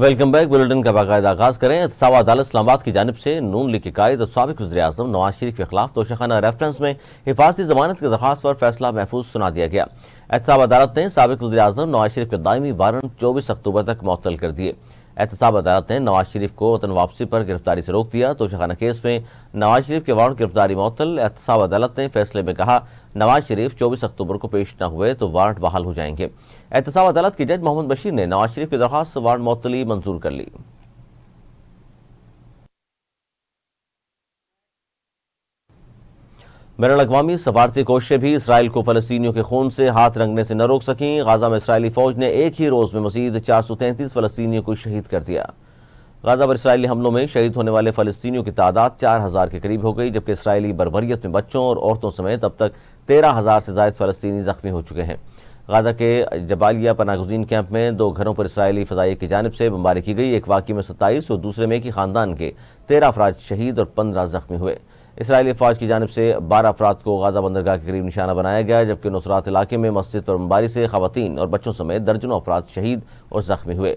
welcome back bulletin का बाकायदा आगाज करें सवा अदालत इस्लाबाद की जानब से नून लीग की कायद और सबक वजी अजम नवाज शरीफ के खिलाफ तोशाखाना रेफरेंस में हिफाजती जमानत की दरखास्त पर फैसला महफूज सुना दिया गया एहतसाब अदालत ने सबक वजी अजम नवाज शरीफ के दायमी वारंट चौबीस अक्टूबर तक मअतल कर दिए एहतसाब अदालत ने नवाज शरीफ को वतन वापसी पर गिरफ्तारी से रोक दिया तोशाखाना केस में नवाज शरीफ के वारंट गिरफ्तारी मअतल एहतसाब अदालत ने फैसले में कहा नवाज शरीफ चौबीस अक्टूबर को पेश न हुए तो वारंट बहाल हो जाएंगे एहतसाब अदालत के जज मोहम्मद बशीर ने नवाज शरीफ की दरख्वास्त वारंट मअतली मंजूर कर ली बैन अवी सफारती कोशें भी इसराइल को फलस्तियों के खून से हाथ रंगने से न रोक सकें गजा में इसराइली फौज ने एक ही रोज़ में मजीद चार सौ तैंतीस फलस्तियों को शहीद कर दिया गाजा पर इसराइली हमलों में शहीद होने वाले फलस्तियों की तादाद चार हज़ार के करीब हो गई जबकि इसराइली बरबरीत में बच्चों और औरतों समेत अब तक तेरह हज़ार से जायद फलस्तनी ज़ख्मी हो चुके हैं गाजा के जबालिया पनागुजीन कैंप में दो घरों पर इसराइली फजाई की जानब से बमबारी की गई एक वाकई में सत्ताईस और दूसरे में एक ही ख़ानदान के तेरह अफराज शहीद और पंद्रह ज़ख्मी हुए इसराइली फ़ौज की जानब से बारह अफराद को गाजा बंदरगाह के करीब निशाना बनाया गया जबकि नुसरात इलाके में मस्जिद पर बमबारी से खातन और बच्चों समेत दर्जनों अफराद शहीद और ज़ख्मी हुए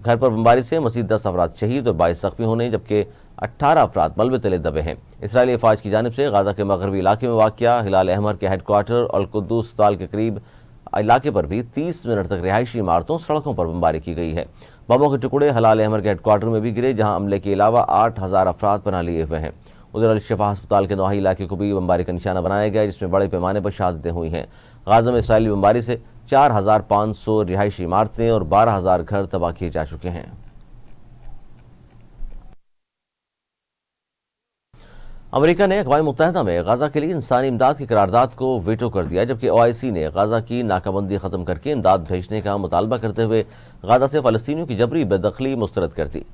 घर पर बमबारी से मजीद दस अफराद शहीद और बाईस जख्मी होने जबकि अट्ठारह अफराद मलबे तले दबे हैं इसराइली अफवाज की जानब से गाजा के मगरबी इलाके में वाक़ हिलाल अहमर के हेडकोार्टर और कुद्दूस के करीब इलाके पर भी तीस मिनट तक रिहायशी इमारतों सड़कों पर बमबारी की गई है बमों के टुकड़े हलाल अहमर के हेडकोार्टर में भी गिरे जहाँ हमले के अलावा आठ हज़ार अफराद पना लिए हुए हैं उधर शफा अस्पताल के नौहाई इलाके को भी बम्बारी का निशाना बनाया गया जिसमें बड़े पैमाने पर शहादतें हुई हैं गाजा में इसराइली बमबारी से चार हज़ार पाँच सौ रिहायशी इमारतें और बारह हज़ार घर तबाह किए जा चुके हैं अमरीका ने अकवा मुतहदा में गजा के लिए इंसानी इमदाद की करारदाद को वेटो कर दिया जबकि ओ आई सी ने गजा की नाकाबंदी ख़त्म करके इमदाद भेजने का मुतालबा करते हुए गजा से फ़लस्तियों की जबरी बेदखली मुस्तरद कर दी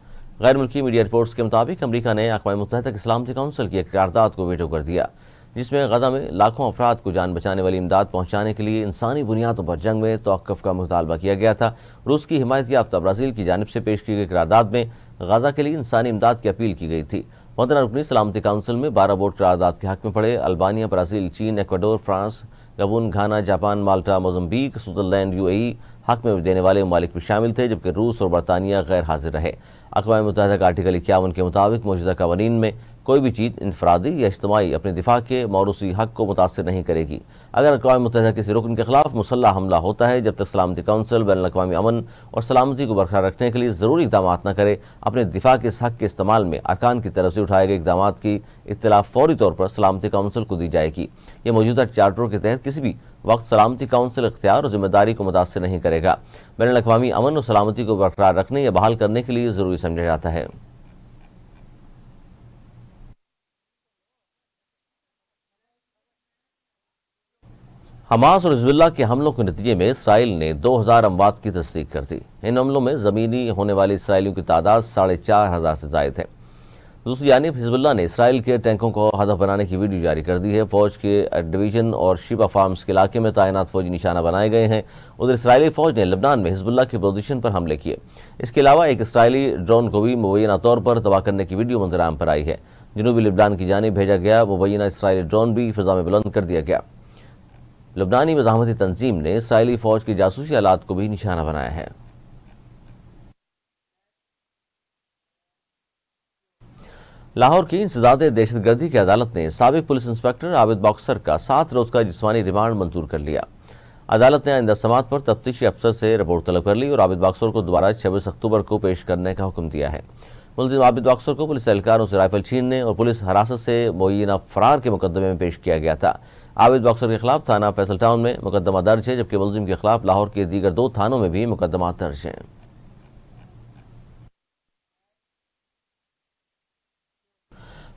गैर मुल्की मीडिया रिपोर्ट्स के मुताबिक अमरीका ने अकवा मुतहद सलामती काउंसिल की एक करारदाद को वेटो कर दिया जिसमें गजा में लाखों अफराद को जान बचाने वाली इमदाद पहुंचाने के लिए इंसानी बुनियादों पर जंग में तोकफ का मुतालबा किया गया था रूस की हिमायत याफ्ता ब्राज़ील की जानब से पेश की गई करारदाद में गजा के लिए इंसानी इमदाद की अपील की गई थी पंद्रह रुकनी सलामती काउंसिल में बारह वोट करारदाद के हक में पड़े अल्बानिया ब्राज़ील चीन Ecuador France Gabon Ghana Japan Malta Mozambique U A हक में देने वाले ममालिक भी शामिल थे जबकि रूस और बरतानिया गैर हाजिर रहे अकवा मुतहद का आर्टिकल इक्यावन के मुताबिक मौजूदा कवानीन में कोई भी चीज़ इनफरादी या इज्तमाही अपने दिफा के मौरूसी हक को मुतासर नहीं करेगी अगर अकवा मुत किसी रुकन के खिलाफ मुसल्ह हमला होता है जब तक सलामती कौंसिल बैन अवी अमन और सलामती को बरकरार रखने के लिए ज़रूरी इकदाम न करे अपने दिफा के इस हक के इस्तेमाल में अरकान की तरफ से उठाए गए इकदाम की इतला फौरी तौर पर सलामती कौंसिल को दी जाएगी यह मौजूदा चार्टरों के तहत किसी भी वक्त सलामती काउंसिल अख्तियार और जिम्मेदारी को मुतासर नहीं करेगा बैन अवी अमन और सलामती को बरकरार रखने या बहाल करने के लिए ज़रूरी समझा जाता है हमास और हिजबुल्ला के हमलों के नतीजे में इसराइल ने 2000 हज़ार अमवात की तस्दीक कर दी इन हमलों में ज़मीनी होने वाली इसराइलियों की तादाद साढ़े चार हज़ार से जायद है दूसरी जानब हिजबुल्ला ने इसराइल के टैंकों को हदफ बनाने की वीडियो जारी कर दी है फौज के डिवीजन और शिबा फार्म्स के इलाके में तैनात फौजी निशाना बनाए गए हैं उधर इसराइली फौज ने लबनान में हिजबुल्ला की पोजिशन पर हमले किए इसके अलावा एक इसराइली ड्रोन को भी मुबैना तौर पर तबाह करने की वीडियो मंजराम पर आई है जनूबी लिबनान की जानब भेजा गया मुबैना इसराइली ड्रोन भी फिजा में बुलंद कर दिया गया लुबनानी मजामती तंजीम ने साइली फौज की जासूसी आलात को भी निशाना बनाया है लाहौर की इंसदाद दहशतगर्दी की अदालत ने सबक पुलिस इंस्पेक्टर आबिद बॉक्सर का सात रोज का जिसमानी रिमांड मंजूर कर लिया अदालत ने आइंदा समात पर तफ्तीशी अफसर से रिपोर्ट तलब कर ली और आबिद बॉक्सर को दोबारा छब्बीस अक्टूबर को पेश करने का हुक्म दिया है मुलिम आबिद बॉक्सर को पुलिस एहलकारों से राइफल छीनने और पुलिस हिरासत से मुना फरार के मुकदमे में पेश किया गया था आबिद बॉक्सर के खिलाफ थाना फैसल टाउन में मुकदमा दर्ज है जबकि मुलिम के खिलाफ लाहौर के दीगर दो थानों में भी मुकदमा दर्ज है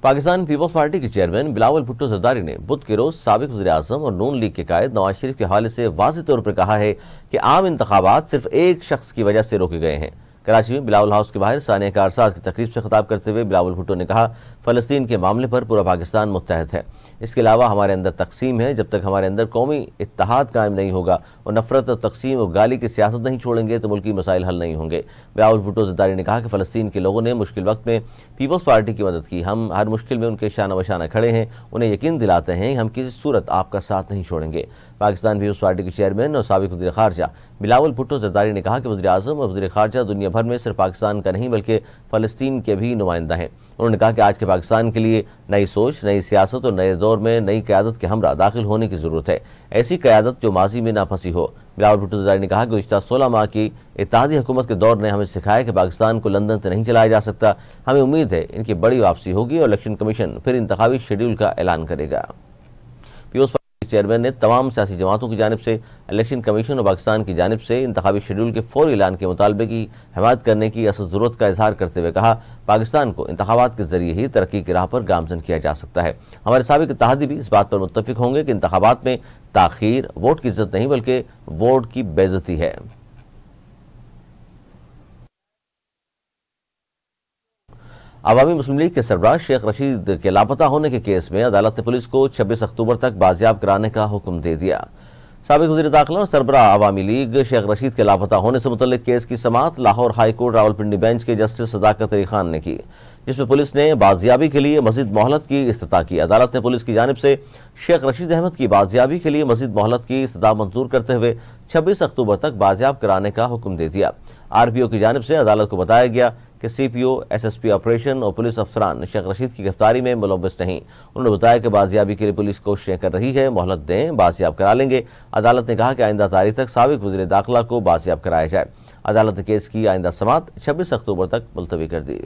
पाकिस्तान पीपल्स पार्टी के चेयरमैन बिलावल भुट्टो जरदारी ने बुध के रोज सबक वजी अजम और नून लीग के कायद नवाज शरीफ के हवाले से वाज तौर पर कहा है कि आम इंतबात सिर्फ एक शख्स की वजह से रोके गए हैं कराची में बिलावल हाउस के बाहर सानिया कारसाज की तकरीब से खिताब करते हुए बिलावल भुट्टो ने कहा फलस्तीन के मामले पर पूरा पाकिस्तान मुतहद है इसके अलावा हमारे अंदर तकसीम है जब तक हमारे अंदर कौमी इतिहाद कायम नहीं होगा और नफरत और तकसीम और गाली की सियासत नहीं छोड़ेंगे तो मुल्की मसाइल हल नहीं होंगे ब्याउल भुटो जदारी ने कहा कि फ़लस्तीन के लोगों ने मुश्किल वक्त में पीपल्स पार्टी की मदद की हम हर मुश्किल में उनके शाना बशाना खड़े हैं उन्हें यकीन दिलाते हैं हम किसी सूरत आपका साथ नहीं छोड़ेंगे पाकिस्तान पीपल्स पार्टी के चेयरमैन और सबक वजी खारजा बिलावल भुट्टो जरदारी ने कहा कि वजी अजम और वजी खारजा दुनिया भर में सिर्फ पाकिस्तान का नहीं बल्कि फ़लस्तीन के भी नुमाइंदा हैं उन्होंने कहा कि आज के पाकिस्तान के लिए नई सोच नई सियासत और नए दौर में नई क्यादत के हमरा दाखिल होने की ज़रूरत है ऐसी क्यादत जो माजी में ना फंसी हो बिलावल भुट्टो जरदारी ने कहा कि गुजशत सोलह माह की इतिहादी हुकूमत के दौर ने हमें सिखाया कि पाकिस्तान को लंदन से नहीं चलाया जा सकता हमें उम्मीद है इनकी बड़ी वापसी होगी और इलेक्शन कमीशन फिर इंतवी शेड्यूल का ऐलान करेगा के चेयरमैन ने तमाम सियासी जमातों की जानब से इलेक्शन कमीशन और पाकिस्तान की जानब से इंतबी शेड्यूल के फौरी ऐलान के मुतालबे की हमायत करने की असल ज़रूरत का इजहार करते हुए कहा पाकिस्तान को इंतबात के जरिए ही तरक्की की राह पर गामजन किया जा सकता है हमारे सबक तहदी भी इस बात पर मुतफिक होंगे कि इंतबात में तखीर वोट की इज्जत नहीं बल्कि वोट की बेजती है अवामी मुस्लिम लीग के सरबराह शेख रशीद के लापता होने के केस में अदालत ने पुलिस को छब्बीस अक्टूबर तक बाजियाब कराने का हुक्म दे दिया सबक वजी दाखिला और सरबराह अवामी लीग शेख रशीद के लापता होने से मुतल केस की समात लाहौर हाईकोर्ट रावलपिंडी बेंच के जस्टिस सदाकत अली खान ने की जिसमें पुलिस ने बाजियाबी के लिए मजीद मोहलत की इस्तः की अदालत ने पुलिस की जानब से शेख रशीद अहमद की बाजियाबी के लिए मजीद मोहलत की इस्तः मंजूर करते हुए छब्बीस अक्टूबर तक बाजियाब कराने का हुक्म दे दिया आर पी ओ की जानब से अदालत को बताया गया कि C P O S S P operation और पुलिस अफसरान शेख रशीद की गिरफ्तारी में मुलविस नहीं उन्होंने बताया कि बाजियाबी के लिए पुलिस कोशिशें कर रही है मोहलत दें बाजियाब करा लेंगे अदालत ने कहा कि आइंदा तारीख तक सबक वजी दाखिला को बाजियाब कराया जाए अदालत ने केस की आइंदा समात छब्बीस अक्टूबर तक मुलतवी कर दी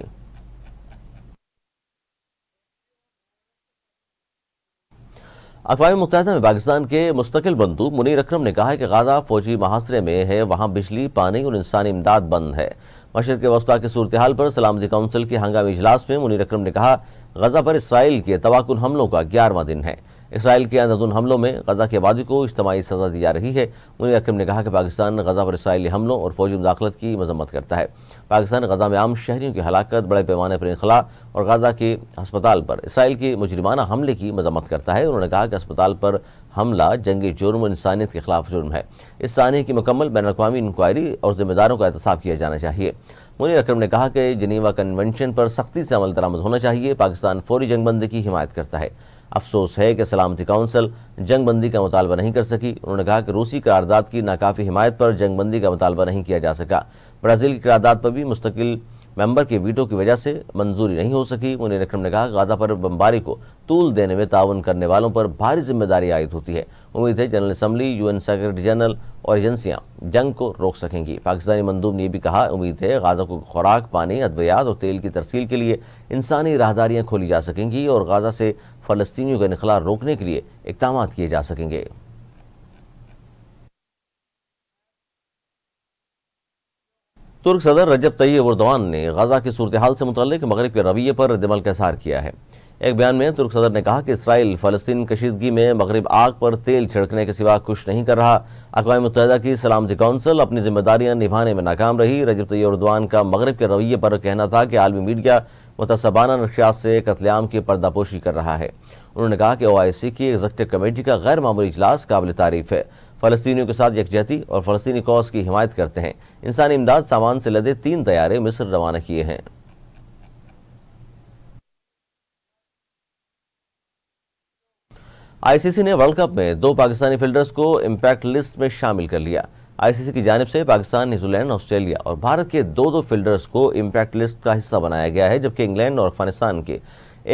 अकवा मुतहदा में पाकिस्तान के मुस्तकिल बंधु मुनीर अक्रम ने कहा है कि गाजा फौजी महासरे में है वहां बिजली पानी और इंसानी इमदाद बंद है मशरक वस्ता की सूरत हाल पर सलामती काउंसिल के हंगामी इजलास में मुनिर अक्रम ने कहा गजा पर इसराइल के तवाकुन हमलों का ग्यारहवा दिन है इसराइल के अंधाधुन हमलों में गजा की आबादी को इज्तमाही सजा दी जा रही है मुनिर अक्रम ने कहा कि पाकिस्तान गजा पर इसराइली हमलों और फौजी मुदाखलत की मजम्मत करता है पाकिस्तान गजा में आम शहरीों की हलाकत बड़े पैमाने पर इनखला और गजा के अस्पताल पर इसराइल के मुजरमाना हमले की मजम्मत करता है उन्होंने कहा कि अस्पताल पर हमला जंगी जुर्म इंसानियत के खिलाफ जुर्म है इस सानी की मुकम्मल बैन अवी इंक्वायरी और जिम्मेदारों का एहतसाब किया जाना चाहिए मुनिर अक्रम ने कहा कि जनीवा कन्वेंशन पर सख्ती से अमल दरामद होना चाहिए पाकिस्तान फौरी जंगबंदी की हिमायत करता है अफसोस है कि सलामती काउंसिल जंगबंदी का मुतालबा नहीं कर सकी उन्होंने कहा कि रूसी करारदाद की नाकाफ़ी हिमायत पर जंगबंदी का मुतालबा नहीं किया जा सका ब्राज़ील की करारदाद पर भी मुस्तकिल मेंबर के वीटो की वजह से मंजूरी नहीं हो सकी मुनीर अक्रम ने कहा गाजा पर बमबारी को तूल देने में ताउन करने वालों पर भारी जिम्मेदारी आयद होती है उम्मीद है general assembly UN secretary general और एजेंसियां जंग को रोक सकेंगी पाकिस्तानी मंदूब ने भी कहा उम्मीद है गाजा को खुराक पानी अद्वियात और तेल की तरसील के लिए इंसानी राहदारियाँ खोली जा सकेंगी और गाजा से फलस्तियों का निखला रोकने के लिए इकदाम किए जा सकेंगे तुर्क सदर रजब तैयब उर्दवान ने गजा की सूरत हाल से मुतलिक मगरब के रवैये पर रद्दमल का इसार किया है एक बयान में तुर्क सदर ने कहा कि इसराइल फलस्तीन कशीदगी में मगरब आग पर तेल छिड़कने के सिवा कुछ नहीं कर रहा अकवा मुतहदा की सलामती कौंसिल अपनी जिम्मेदारियां निभाने में नाकाम रही रजब तय उर्दवान का मगरब के रवैये पर कहना था कि आलमी मीडिया मुतसबाना नशियात से कतलेआम की पर्दापोशी कर रहा है उन्होंने कहा कि ओ आई सी की एग्जीक्यूटिव कमेटी का गैर मामूली इजलास काबिल तारीफ है फ़लस्तियों के साथ यकजहती और फ़लस्तनी कॉज की हिमायत करते हैं इंसानी इमदाद सामान से लदे तीन तैयारे मिस्र रवाना किए हैं आईसीसी ने वर्ल्ड कप में दो पाकिस्तानी फील्डर्स को इम्पैक्ट लिस्ट में शामिल कर लिया आईसीसी की जानब से पाकिस्तान न्यूजीलैंड ऑस्ट्रेलिया और भारत के दो दो फील्डर्स को इम्पैक्ट लिस्ट का हिस्सा बनाया गया है जबकि इंग्लैंड और अफगानिस्तान के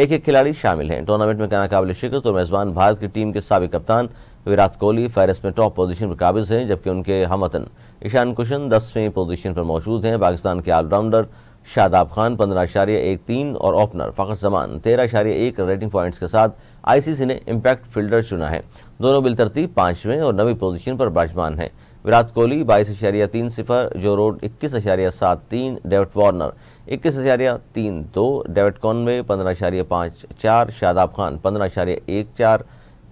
एक एक खिलाड़ी शामिल हैं टूर्नामेंट में काबिल शिकस्त और मेजबान भारत की टीम के सबक कप्तान विराट कोहली फहरिस्त में टॉप पोजीशन पर काबिज हैं जबकि उनके हमतन ईशान कुशन दसवें पोजीशन पर मौजूद हैं पाकिस्तान के ऑलराउंडर शादाब खान पंद्रह आशार्य एक तीन और ओपनर फ़खर जमान तेरह आशार्य एक रेटिंग पॉइंट्स के साथ आईसीसी ने इम्पैक्ट फील्डर चुना है दोनों बिलतरतीब पांचवें और नवी पोजीशन पर बाजमान हैं विराट कोहली बाईस अशारिया तीन सिफर जो रोड इक्कीस अशारिया सात तीन डेविड वार्नर इक्कीस अशारिया तीन दो डेविड कॉनवे पंद्रह अशारिया पाँच चार शादाब खान पंद्रह अशारिया एक चार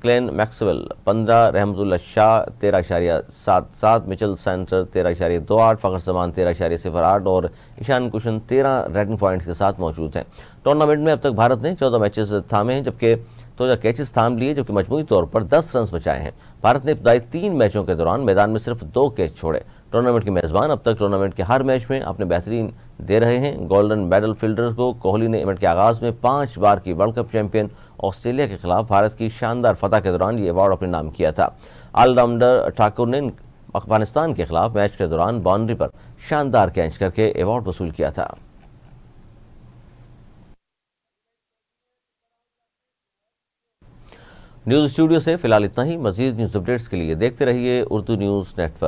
क्लेन मैक्सवेल पंद्रह रहमतुल्ला शाह तेरह अशारिया सात सात मिचल सेंटर तेरह अशारिया दो आठ फ़खर जमान तेरह अशारिया सिफर आठ और ईशान कुशन तेरह रेटिंग पॉइंट्स के साथ मौजूद हैं टूर्नामेंट में अब तक भारत ने चौदह मैचेस थामे हैं जबकि तो कैचेस थाम लिए जबकि मजमू तौर पर दस रन बचाए हैं भारत ने इब्तदाई तीन मैचों के दौरान मैदान में सिर्फ दो कैच छोड़े टूर्नामेंट के मेज़बान अब तक टूर्नामेंट के हर मैच में अपने बेहतरीन दे रहे हैं गोल्डन मेडल फील्डर को कोहली ने इवेंट के आगाज़ में पांच बार की वर्ल्ड कप चैंपियन ऑस्ट्रेलिया के खिलाफ भारत की शानदार फतह के दौरान ये अवार्ड अपने नाम किया था ऑलराउंडर ठाकुर ने अफगानिस्तान के खिलाफ मैच के दौरान बाउंड्री पर शानदार कैच करके अवार्ड वसूल किया था न्यूज़ स्टूडियो से फिलहाल इतना ही मजीद न्यूज़ अपडेट्स के लिए देखते रहिए उर्दू न्यूज़ नेटवर्क